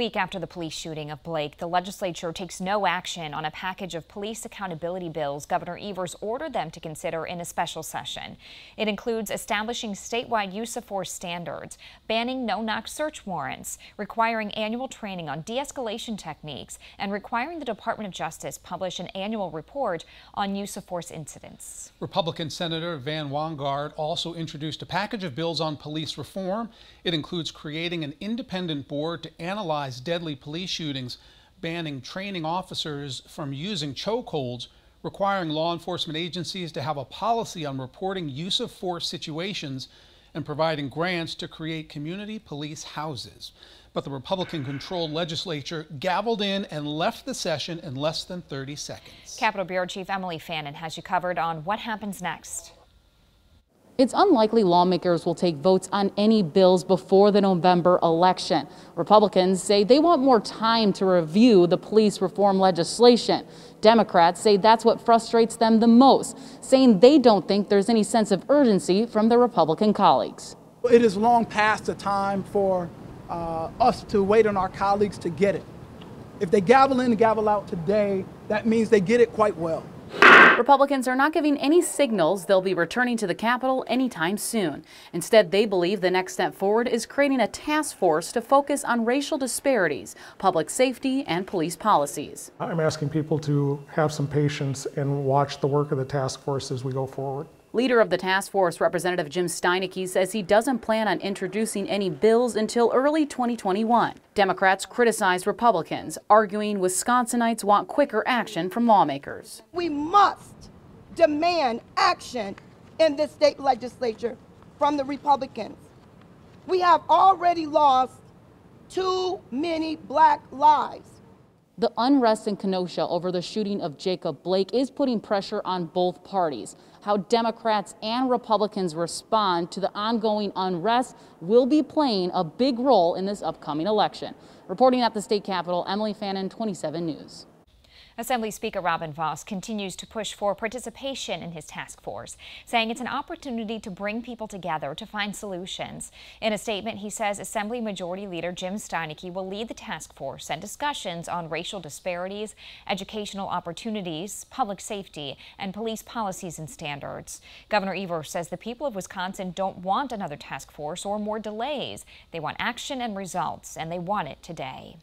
week after the police shooting of Blake, the legislature takes no action on a package of police accountability bills Governor Evers ordered them to consider in a special session. It includes establishing statewide use of force standards, banning no-knock search warrants, requiring annual training on de-escalation techniques, and requiring the Department of Justice publish an annual report on use of force incidents. Republican Senator Van Wongard also introduced a package of bills on police reform. It includes creating an independent board to analyze deadly police shootings, banning training officers from using chokeholds, requiring law enforcement agencies to have a policy on reporting use of force situations, and providing grants to create community police houses. But the Republican controlled legislature gavelled in and left the session in less than 30 seconds. Capitol Bureau Chief Emily Fannin has you covered on what happens next. It's unlikely lawmakers will take votes on any bills before the November election. Republicans say they want more time to review the police reform legislation. Democrats say that's what frustrates them the most, saying they don't think there's any sense of urgency from their Republican colleagues. It is long past the time for uh, us to wait on our colleagues to get it. If they gavel in and gavel out today, that means they get it quite well. Republicans are not giving any signals they'll be returning to the Capitol anytime soon. Instead, they believe the next step forward is creating a task force to focus on racial disparities, public safety, and police policies. I'm asking people to have some patience and watch the work of the task force as we go forward. Leader of the task force, Representative Jim Steinecke, says he doesn't plan on introducing any bills until early 2021. Democrats criticize Republicans, arguing Wisconsinites want quicker action from lawmakers. We must demand action in this state legislature from the Republicans. We have already lost too many black lives the unrest in Kenosha over the shooting of Jacob Blake is putting pressure on both parties. How Democrats and Republicans respond to the ongoing unrest will be playing a big role in this upcoming election. Reporting at the state capitol, Emily Fannin, 27 News. Assembly Speaker Robin Voss continues to push for participation in his task force, saying it's an opportunity to bring people together to find solutions. In a statement, he says Assembly Majority Leader Jim Steinecke will lead the task force and discussions on racial disparities, educational opportunities, public safety, and police policies and standards. Governor Evers says the people of Wisconsin don't want another task force or more delays. They want action and results, and they want it today.